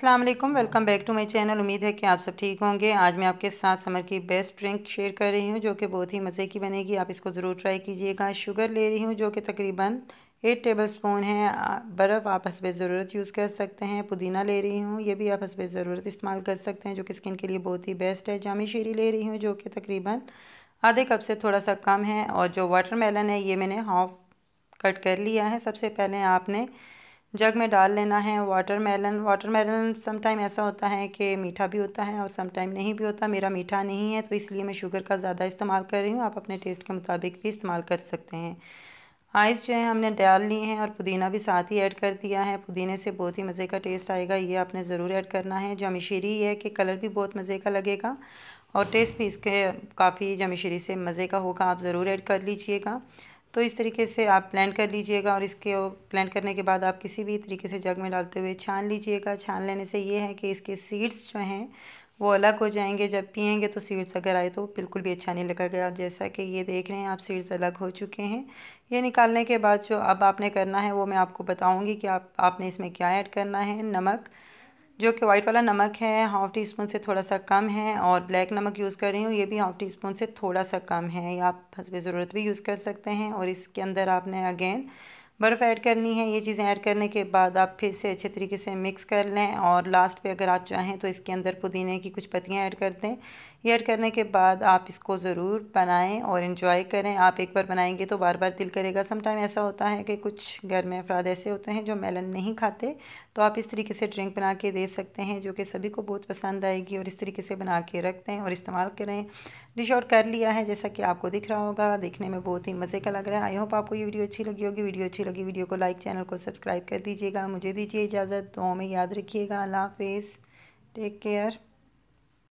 Aslam welcome back to my channel उम्मीद है कि आप सब ठीक होंगे आज मैं आपके साथ समर की बेस्ट ड्रिंक शेयर कर रही हूँ जो कि बहुत ही मज़े की बनेगी आप इसको ज़रूर ट्राई कीजिएगा शुगर ले रही हूँ जो कि तकरीबन एट टेबल स्पून है बर्फ़ आप हसब ज़रूरत यूज़ कर सकते हैं पुदीना ले रही हूँ ये भी आप हसब ज़रूरत इस्तेमाल कर सकते हैं जो कि स्किन के लिए बहुत ही बेस्ट है जामी शेरी ले रही हूँ जो कि तकरीबन आधे कप से थोड़ा सा कम है और जो मेलन है ये मैंने हाफ कट कर लिया है सबसे पहले आपने जग में डाल लेना है वाटरमेलन वाटरमेलन समटाइम ऐसा होता है कि मीठा भी होता है और समटाइम नहीं भी होता मेरा मीठा नहीं है तो इसलिए मैं शुगर का ज़्यादा इस्तेमाल कर रही हूँ आप अपने टेस्ट के मुताबिक भी इस्तेमाल कर सकते हैं आइस जो है हमने डाल लिए हैं और पुदीना भी साथ ही ऐड कर दिया है पुदीने से बहुत ही मज़े का टेस्ट आएगा ये आपने ज़रूर ऐड करना है जमशीरी है कि कलर भी बहुत मज़े का लगेगा और टेस्ट भी इसके काफ़ी जमशीरी से मज़े का होगा आप ज़रूर ऐड कर लीजिएगा तो इस तरीके से आप ब्लेंड कर लीजिएगा और इसके ब्लेंड करने के बाद आप किसी भी तरीके से जग में डालते हुए छान लीजिएगा छान लेने से ये है कि इसके सीड्स जो हैं वो अलग हो जाएंगे जब पियेंगे तो सीड्स अगर आए तो बिल्कुल भी अच्छा नहीं लगेगा जैसा कि ये देख रहे हैं आप सीड्स अलग हो चुके हैं ये निकालने के बाद जो अब आपने करना है वो मैं आपको बताऊँगी कि आप आपने इसमें क्या ऐड करना है नमक जो कि वाइट वाला नमक है हाफ़ टी स्पून से थोड़ा सा कम है और ब्लैक नमक यूज़ कर रही हूँ ये भी हाफ़ टी स्पून से थोड़ा सा कम है आप हंसब ज़रूरत भी यूज़ कर सकते हैं और इसके अंदर आपने अगेन बर्फ़ ऐड करनी है ये चीज़ें ऐड करने के बाद आप फिर से अच्छे तरीके से मिक्स कर लें और लास्ट पे अगर आप चाहें तो इसके अंदर पुदीने की कुछ पत्तियां ऐड कर दें ये ऐड करने के बाद आप इसको ज़रूर बनाएं और इन्जॉय करें आप एक बार बनाएंगे तो बार बार दिल करेगा समटाइम ऐसा होता है कि कुछ घर में अफराद ऐसे होते हैं जो मेलन नहीं खाते तो आप इस तरीके से ड्रिंक बना के दे सकते हैं जो कि सभी को बहुत पसंद आएगी और इस तरीके से बना के रख दें और इस्तेमाल करें डिश आउट कर लिया है जैसा कि आपको दिख रहा होगा देखने में बहुत ही मज़े का लग रहा है आई होप आपको ये वीडियो अच्छी लगी होगी वीडियो अच्छी लगी वीडियो को लाइक चैनल को सब्सक्राइब कर दीजिएगा मुझे दीजिए इजाज़त तो हमें याद रखिएगा अल्लाह हाफिज़ टेक केयर